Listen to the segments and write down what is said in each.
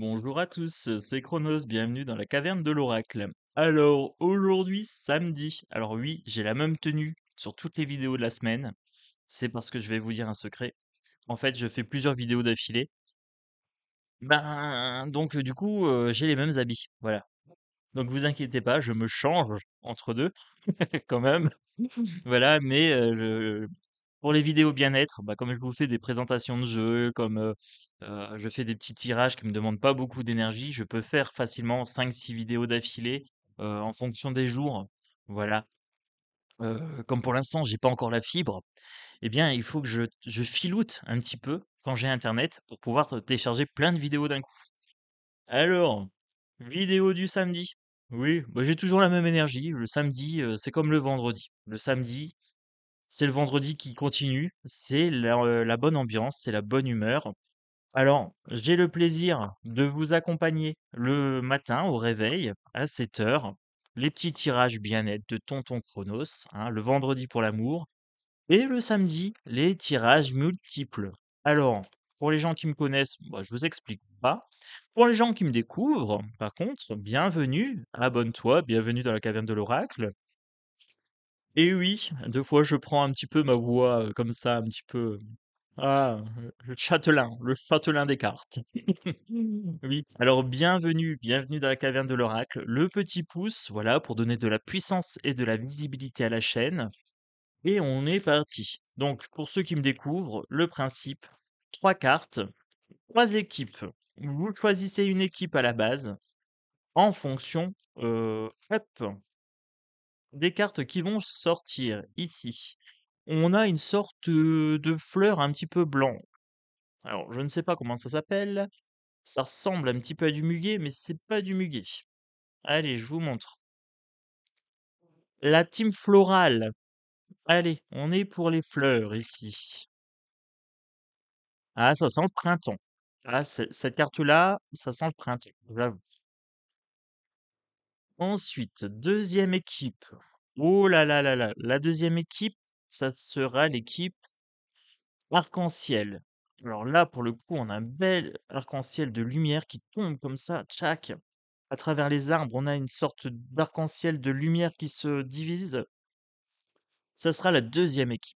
Bonjour à tous, c'est Chronos, bienvenue dans la caverne de l'oracle. Alors, aujourd'hui, samedi, alors oui, j'ai la même tenue sur toutes les vidéos de la semaine, c'est parce que je vais vous dire un secret. En fait, je fais plusieurs vidéos d'affilée. Ben, donc du coup, euh, j'ai les mêmes habits, voilà. Donc vous inquiétez pas, je me change entre deux, quand même. voilà, mais euh, je, pour les vidéos bien-être, bah, comme je vous fais des présentations de jeux, comme je fais des petits tirages qui ne me demandent pas beaucoup d'énergie, je peux faire facilement 5-6 vidéos d'affilée en fonction des jours. Voilà. comme pour l'instant, n'ai pas encore la fibre, eh bien, il faut que je, filoute un petit peu quand j'ai Internet pour pouvoir télécharger plein de vidéos d'un coup. Alors, vidéo du samedi. Oui, bah, j'ai toujours la même énergie. Le samedi, c'est comme le vendredi. Le samedi, c'est le vendredi qui continue, c'est euh, la, bonne ambiance, c'est la bonne humeur. Alors, j'ai le plaisir de vous accompagner le matin au réveil à 7 h Les petits tirages bien-être de Tonton Chronos, hein, le vendredi pour l'amour, et le samedi, les tirages multiples. Alors, pour les gens qui me connaissent, bah, je vous explique pas. Pour les gens qui me découvrent, par contre, bienvenue, abonne-toi, bienvenue dans la caverne de l'oracle. Et oui, deux fois je prends un petit peu ma voix comme ça, un petit peu. Mmh, ah, le châtelain, le châtelain des cartes. Mmh. Oui. Alors bienvenue, bienvenue dans la caverne de l'oracle. Le petit pouce, voilà, pour donner de la puissance et de la visibilité à la chaîne. Et on est parti. Donc pour ceux qui me découvrent, le principe, trois cartes, trois équipes. Vous choisissez une équipe à la base en fonction, hop, des cartes qui vont sortir ici. On a une sorte de fleur un petit peu blanc. Alors, je ne sais pas comment ça s'appelle. Ça ressemble un petit peu à du muguet, mais c'est pas du muguet. Allez, je vous montre. La team florale. Allez, on est pour les fleurs ici. Ah, ça sent le printemps. Ah, cette carte-là, ça sent le printemps, j'avoue. Ensuite, deuxième équipe. Oh là là là là, la deuxième équipe, ça sera l'équipe Arc-en-Ciel. Alors là, pour le coup, on a un bel arc-en-ciel de lumière qui tombe comme ça, tchac, à travers les arbres. On a une sorte d'arc-en-ciel de lumière qui se divise. Ça sera la deuxième équipe.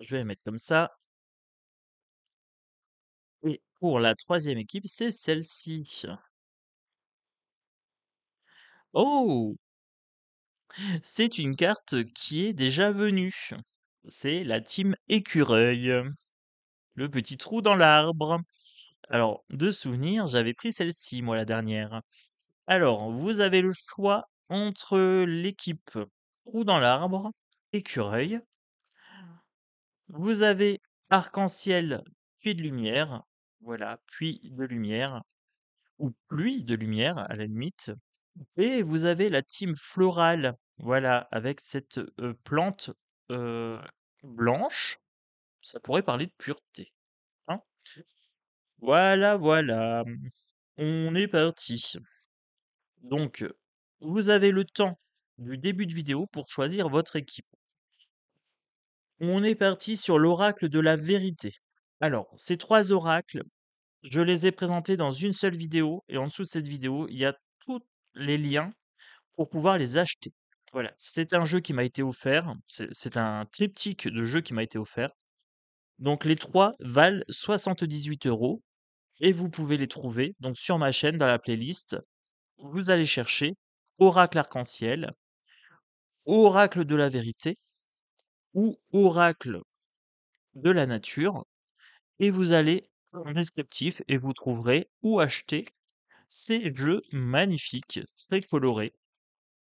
je vais la mettre comme ça. Et pour la troisième équipe, c'est celle-ci. Oh! C'est une carte qui est déjà venue. C'est la team écureuil. Le petit trou dans l'arbre. Alors, de souvenir, j'avais pris celle-ci, moi, la dernière. Alors, vous avez le choix entre l'équipe trou dans l'arbre, écureuil. Vous avez arc-en-ciel, Puits de lumière. Voilà, Puits de lumière. Ou pluie de lumière, à la limite. Et vous avez la team florale, voilà, avec cette, plante, blanche. Ça pourrait parler de pureté, hein. mmh. Voilà, voilà, On est parti. Donc, vous avez le temps du début de vidéo pour choisir votre équipe. On est parti sur l'oracle de la vérité. Alors, ces trois oracles, je les ai présentés dans une seule vidéo et en dessous de cette vidéo, il y a tout les liens pour pouvoir les acheter. Voilà, c'est un jeu qui m'a été offert, c'est un triptyque de jeux qui m'a été offert. Donc les trois valent 78 euros et vous pouvez les trouver donc sur ma chaîne dans la playlist. Vous allez chercher Oracle Arc-en-Ciel, Oracle de la vérité ou Oracle de la nature et vous allez en descriptif et vous trouverez où acheter ces jeux magnifiques, très colorés,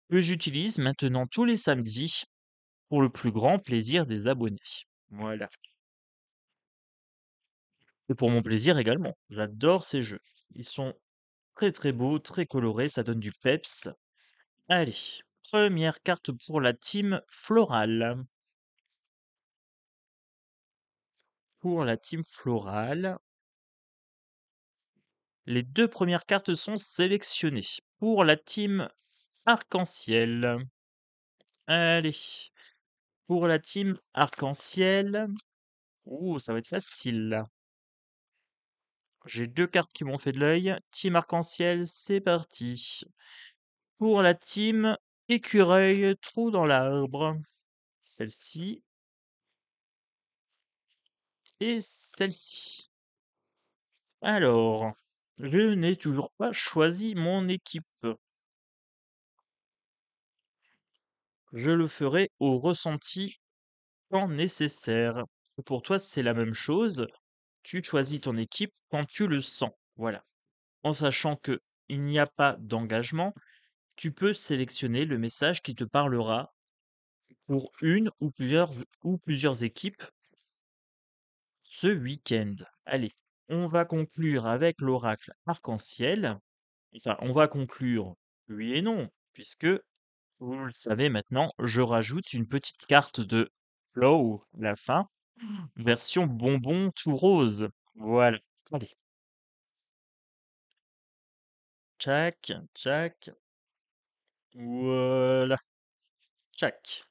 que j'utilise maintenant tous les samedis pour le plus grand plaisir des abonnés. Voilà. Et pour mon plaisir également. J'adore ces jeux. Ils sont très très beaux, très colorés, ça donne du peps. Allez, première carte pour la team florale. Pour la team florale, les deux premières cartes sont sélectionnées. Pour la team arc-en-ciel. Allez. Pour la team arc-en-ciel. Oh, ça va être facile. J'ai deux cartes qui m'ont fait de l'œil. Team arc-en-ciel, c'est parti. Pour la team écureuil, trou dans l'arbre. Celle-ci. Et celle-ci. Alors, je n'ai toujours pas choisi mon équipe. Je le ferai au ressenti quand nécessaire. Pour toi, c'est la même chose. Tu choisis ton équipe quand tu le sens. Voilà. En sachant qu'il il n'y a pas d'engagement, tu peux sélectionner le message qui te parlera pour une ou plusieurs, ou plusieurs équipes ce week-end. Allez, on va conclure avec l'oracle arc-en-ciel. Enfin, on va conclure oui et non, puisque, vous le savez maintenant, je rajoute une petite carte de Flow, la fin, version bonbon tout rose. Voilà, allez. Tchac, tchac. Voilà. Tchac.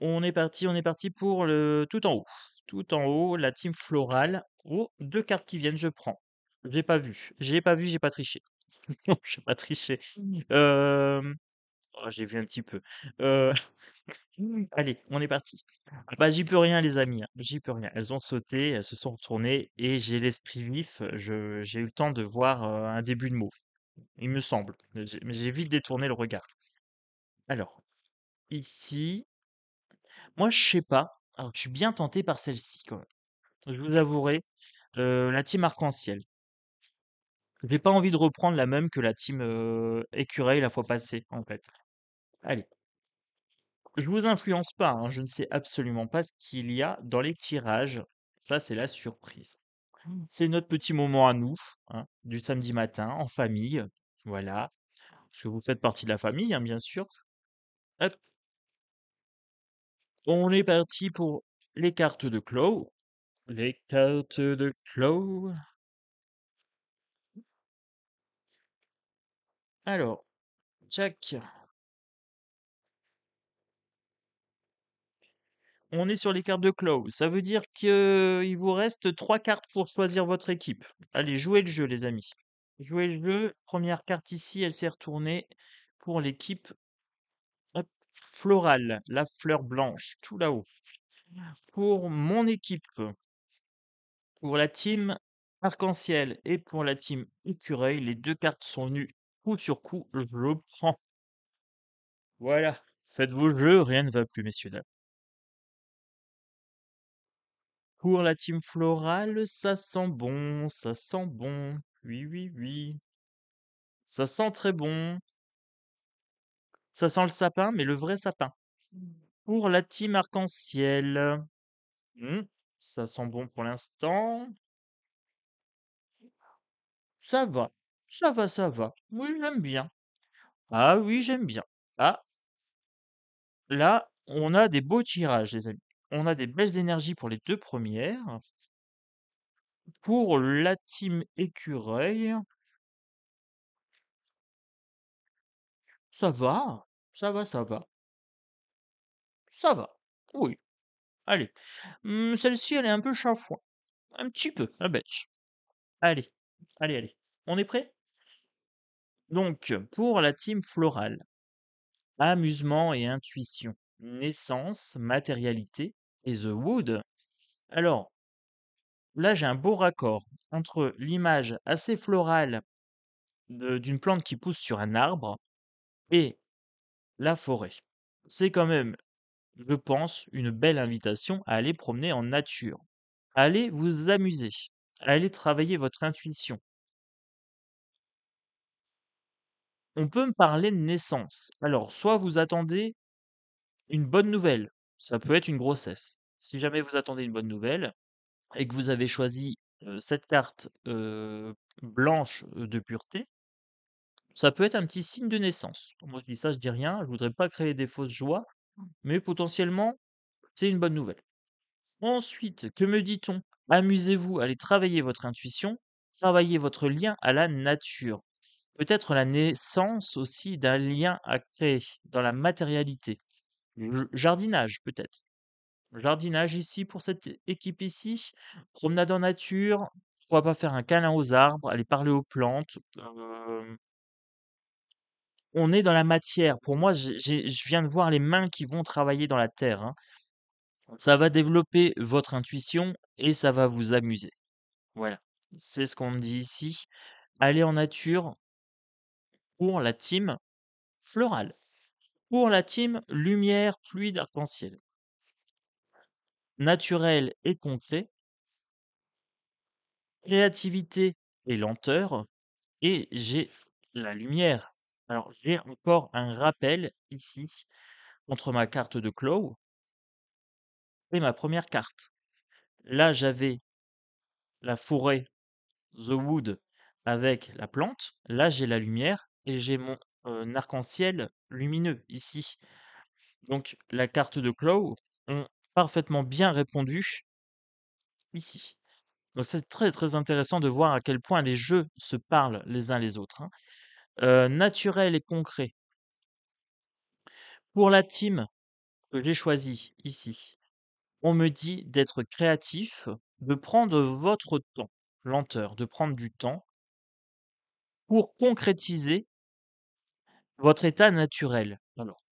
On est parti, on est parti pour le tout en haut. Tout en haut, la team florale. Oh, deux cartes qui viennent, je prends. J'ai pas vu. J'ai pas vu, j'ai pas triché. Non, j'ai pas triché. Mmh. Oh, j'ai vu un petit peu. Euh, allez, on est parti. Bah, j'y peux rien, les amis. Hein, j'y peux rien. Elles ont sauté, elles se sont retournées et j'ai l'esprit vif. Je... J'ai eu le temps de voir un début de mot. Il me semble. Mais j'ai vite détourné le regard. Alors, ici. Moi, je sais pas. Alors, je suis bien tenté par celle-ci quand même. Je vous avouerai, la team Arc-en-Ciel. Je n'ai pas envie de reprendre la même que la team euh, Écureuil la fois passée, en fait. Allez. Je ne vous influence pas, hein, je ne sais absolument pas ce qu'il y a dans les tirages. Ça, c'est la surprise. Mmh. C'est notre petit moment à nous, hein, du samedi matin, en famille. Voilà. Parce que vous faites partie de la famille, hein, bien sûr. Hop, on est parti pour les cartes de Claw. Les cartes de Claw. Alors, Jack. On est sur les cartes de Claw. Ça veut dire qu'il vous reste trois cartes pour choisir votre équipe. Allez, jouez le jeu, les amis. Jouez le jeu. Première carte ici, elle s'est retournée pour l'équipe Floral, la fleur blanche, tout là-haut. Pour mon équipe, pour la team Arc-en-Ciel et pour la team Écureuil, les deux cartes sont venues coup sur coup, je le prends. Voilà, faites vos jeu. rien ne va plus, messieurs dames. Pour la team florale, ça sent bon, ça sent bon, oui, oui, oui. Ça sent très bon, ça sent le sapin, mais le vrai sapin. Mmh. Pour la team arc-en-ciel. Mmh, ça sent bon pour l'instant. Ça va. Ça va, ça va. Oui, j'aime bien. Ah oui, j'aime bien. Ah. Là, on a des beaux tirages, les amis. On a des belles énergies pour les deux premières. Pour la team écureuil, Ça va, ça va, ça va. Ça va, oui. Allez, mmh, celle-ci, elle est un peu chafouin. Un petit peu, un bête. Allez, allez, allez. On est prêt Donc, pour la team florale, amusement et intuition, naissance, matérialité et The Wood. Alors, là, j'ai un beau raccord entre l'image assez florale d'une plante qui pousse sur un arbre et la forêt. C'est quand même, je pense, une belle invitation à aller promener en nature. Allez vous amuser. Allez travailler votre intuition. On peut me parler de naissance. Alors, soit vous attendez une bonne nouvelle, ça peut être une grossesse. Si jamais vous attendez une bonne nouvelle et que vous avez choisi cette carte blanche de pureté, ça peut être un petit signe de naissance. Moi, je dis ça, je dis rien, je voudrais pas créer des fausses joies, mmh. mais potentiellement, c'est une bonne nouvelle. Ensuite, que me dit-on Amusez-vous, allez travailler votre intuition, Travaillez votre lien à la nature. Peut-être la naissance aussi d'un lien à créer dans la matérialité. Le jardinage, peut-être. Jardinage ici pour cette équipe ici. Promenade en nature. Pourquoi pas faire un câlin aux arbres, aller parler aux plantes, euh, on est dans la matière. Pour moi, je viens de voir les mains qui vont travailler dans la terre. Hein. Ça va développer votre intuition et ça va vous amuser. Voilà, c'est ce qu'on me dit ici. Allez en nature pour la team florale. Pour la team lumière, pluie d'arc-en-ciel. Naturel et concret. Créativité et lenteur. Et j'ai la lumière alors, j'ai encore un rappel ici contre ma carte de claw et ma première carte. Là, j'avais la forêt, the wood, avec la plante. Là, j'ai la lumière et j'ai mon euh, arc-en-ciel lumineux ici. Donc, la carte de claw ont parfaitement bien répondu ici. Donc, c'est très très intéressant de voir à quel point les jeux se parlent les uns les autres. Hein. Euh, naturel et concret. Pour la team que j'ai choisie ici, on me dit d'être créatif, de prendre votre temps, lenteur, de prendre du temps pour concrétiser votre état naturel. Alors,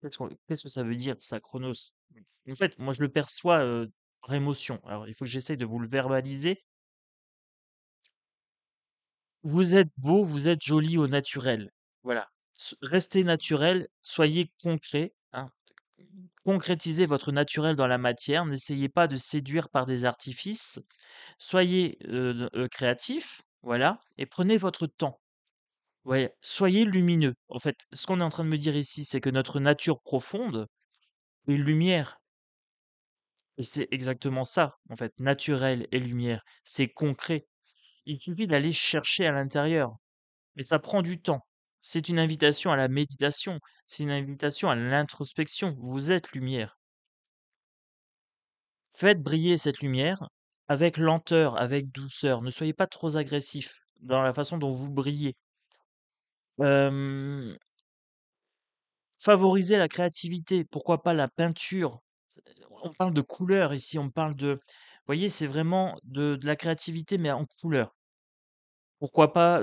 qu'est-ce que ça veut dire, ça, chronos En fait, moi, je le perçois euh, par émotion. Alors, il faut que j'essaye de vous le verbaliser vous êtes beau, vous êtes joli au naturel. Voilà. Restez naturel, soyez concret. Hein. Concrétisez votre naturel dans la matière. N'essayez pas de séduire par des artifices. Soyez euh, euh, créatif, voilà, et prenez votre temps. soyez lumineux. En fait, ce qu'on est en train de me dire ici, c'est que notre nature profonde est lumière. Et c'est exactement ça, en fait, naturel et lumière. C'est concret. Il suffit d'aller chercher à l'intérieur. Mais ça prend du temps. C'est une invitation à la méditation, c'est une invitation à l'introspection. Vous êtes lumière. Faites briller cette lumière avec lenteur, avec douceur. Ne soyez pas trop agressif dans la façon dont vous brillez. Favorisez la créativité, pourquoi pas la peinture, euh, on parle de couleur ici, on parle de... Vous voyez, c'est vraiment de, la créativité, mais en couleur. Pourquoi pas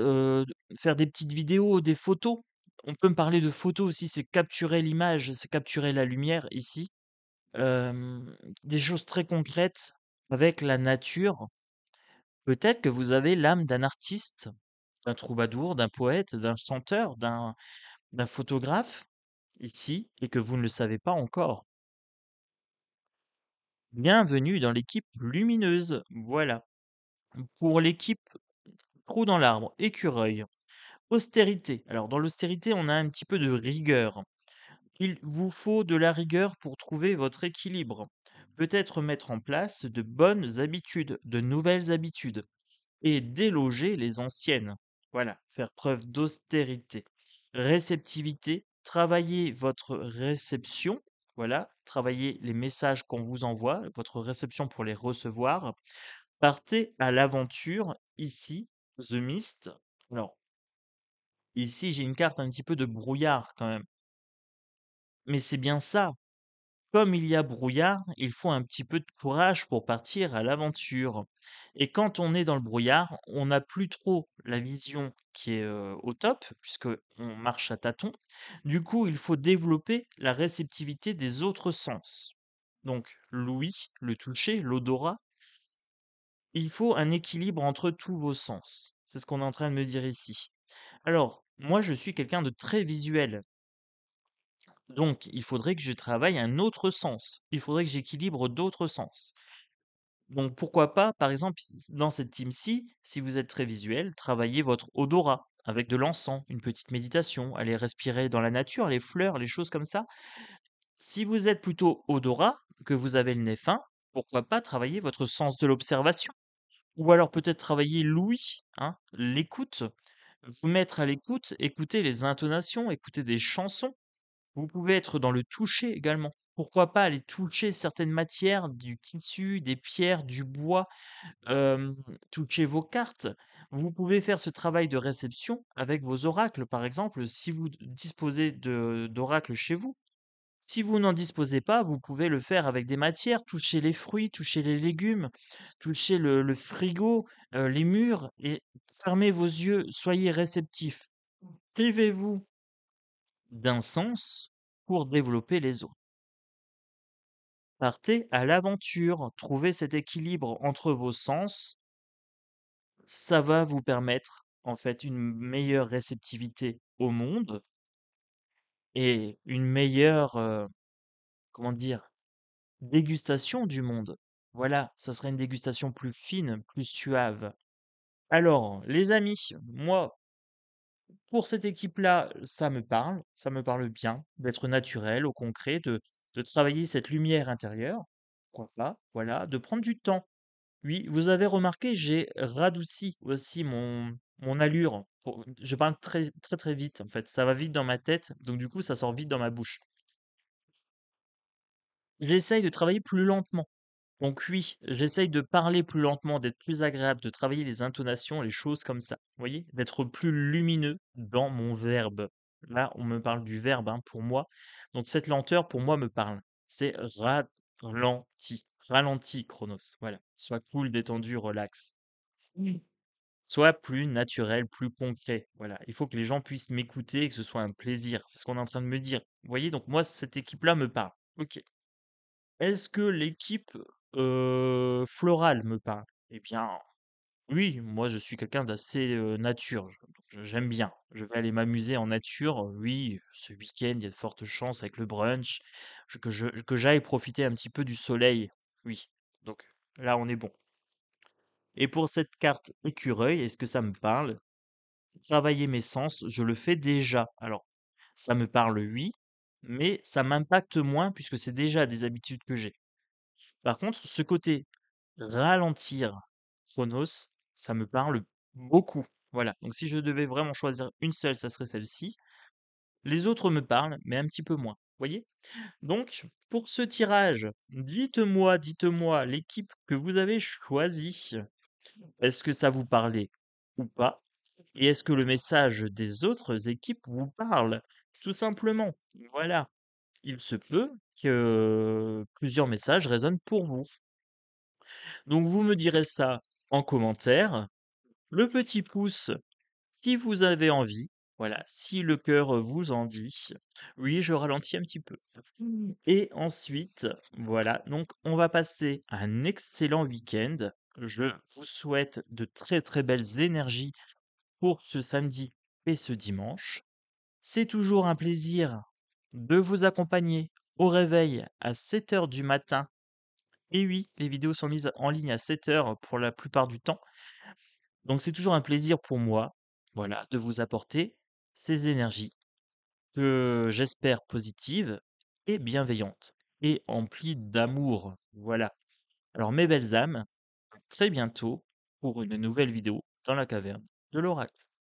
faire des petites vidéos, des photos On peut me parler de photos aussi, c'est capturer l'image, c'est capturer la lumière ici. des choses très concrètes avec la nature. Peut-être que vous avez l'âme d'un artiste, d'un troubadour, d'un poète, d'un chanteur, d'un photographe ici, et que vous ne le savez pas encore. Bienvenue dans l'équipe lumineuse. Voilà. Pour l'équipe trou dans l'arbre, écureuil. Austérité. Alors dans l'austérité, on a un petit peu de rigueur. Il vous faut de la rigueur pour trouver votre équilibre. Peut-être mettre en place de bonnes habitudes, de nouvelles habitudes. Et déloger les anciennes. Voilà, faire preuve d'austérité. Réceptivité, travailler votre réception voilà, travaillez les messages qu'on vous envoie, votre réception pour les recevoir. Partez à l'aventure ici, The Mist. Alors, ici, j'ai une carte un petit peu de brouillard quand même. Mais c'est bien ça comme il y a brouillard, il faut un petit peu de courage pour partir à l'aventure. Et quand on est dans le brouillard, on n'a plus trop la vision qui est au top, puisqu'on marche à tâtons. Du coup, il faut développer la réceptivité des autres sens. Donc l'ouïe, le toucher, l'odorat. Il faut un équilibre entre tous vos sens. C'est ce qu'on est en train de me dire ici. Alors, moi, je suis quelqu'un de très visuel. Donc, il faudrait que je travaille un autre sens. Il faudrait que j'équilibre d'autres sens. Donc, pourquoi pas, par exemple, dans cette team-ci, si vous êtes très visuel, travaillez votre odorat avec de l'encens, une petite méditation, aller respirer dans la nature, les fleurs, les choses comme ça. Si vous êtes plutôt odorat, que vous avez le nez fin, pourquoi pas travailler votre sens de l'observation Ou alors peut-être travailler l'ouïe, hein, l'écoute. Vous mettre à l'écoute, écouter les intonations, écouter des chansons, vous pouvez être dans le toucher également. Pourquoi pas aller toucher certaines matières, du tissu, des pierres, du bois, toucher vos cartes. Vous pouvez faire ce travail de réception avec vos oracles, par exemple, si vous disposez d'oracles chez vous. Si vous n'en disposez pas, vous pouvez le faire avec des matières, toucher les fruits, toucher les légumes, toucher le, frigo, les murs, et fermez vos yeux, soyez réceptifs. Privez-vous d'un sens pour développer les autres. Partez à l'aventure, trouvez cet équilibre entre vos sens. Ça va vous permettre en fait une meilleure réceptivité au monde et une meilleure euh, comment dire dégustation du monde. Voilà, ça serait une dégustation plus fine, plus suave. Alors, les amis, moi, pour cette équipe-là, ça me parle, ça me parle bien d'être naturel, au concret, de, de travailler cette lumière intérieure. Pourquoi pas, voilà, de prendre du temps. Oui, vous avez remarqué, j'ai radouci aussi mon, mon allure. Je parle très très très vite en fait, ça va vite dans ma tête, donc du coup ça sort vite dans ma bouche. J'essaye de travailler plus lentement donc oui, j'essaye de parler plus lentement, d'être plus agréable, de travailler les intonations, les choses comme ça. Vous voyez, d'être plus lumineux dans mon verbe. Là, on me parle du verbe hein, pour moi. Donc cette lenteur, pour moi, me parle. C'est ralenti. Ralenti, Chronos. Voilà. Sois cool, détendu, relax. Soit plus naturel, plus concret. Voilà. Il faut que les gens puissent m'écouter et que ce soit un plaisir. C'est ce qu'on est en train de me dire. Vous voyez, donc moi, cette équipe-là me parle. Ok. Est-ce que l'équipe floral me parle. Eh bien, oui, moi je suis quelqu'un d'assez, nature, j'aime bien. Je vais aller m'amuser en nature, oui, ce week-end, il y a de fortes chances avec le brunch, que que j'aille profiter un petit peu du soleil, oui, donc là, on est bon. Et pour cette carte écureuil, est-ce que ça me parle? Travailler mes sens, je le fais déjà. Alors, ça me parle oui, mais ça m'impacte moins puisque c'est déjà des habitudes que j'ai. Par contre, ce côté ralentir Chronos, ça me parle beaucoup. Voilà. Donc si je devais vraiment choisir une seule, ça serait celle-ci. Les autres me parlent, mais un petit peu moins. vous Voyez Donc, pour ce tirage, dites-moi, dites-moi l'équipe que vous avez choisie. Est-ce que ça vous parlait ou pas Et est-ce que le message des autres équipes vous parle Tout simplement. Voilà il se peut que plusieurs messages résonnent pour vous. Donc vous me direz ça en commentaire. Le petit pouce si vous avez envie. Voilà, si le cœur vous en dit. Oui, je ralentis un petit peu. Et ensuite, voilà, donc on va passer un excellent week-end. Je vous souhaite de très très belles énergies pour ce samedi et ce dimanche. C'est toujours un plaisir de vous accompagner au réveil à 7h du matin. Et oui, les vidéos sont mises en ligne à 7h pour la plupart du temps. Donc c'est toujours un plaisir pour moi, voilà, de vous apporter ces énergies que j'espère positives et bienveillantes et emplies d'amour. Voilà. Alors mes belles âmes, à très bientôt pour une nouvelle vidéo dans la caverne de l'oracle.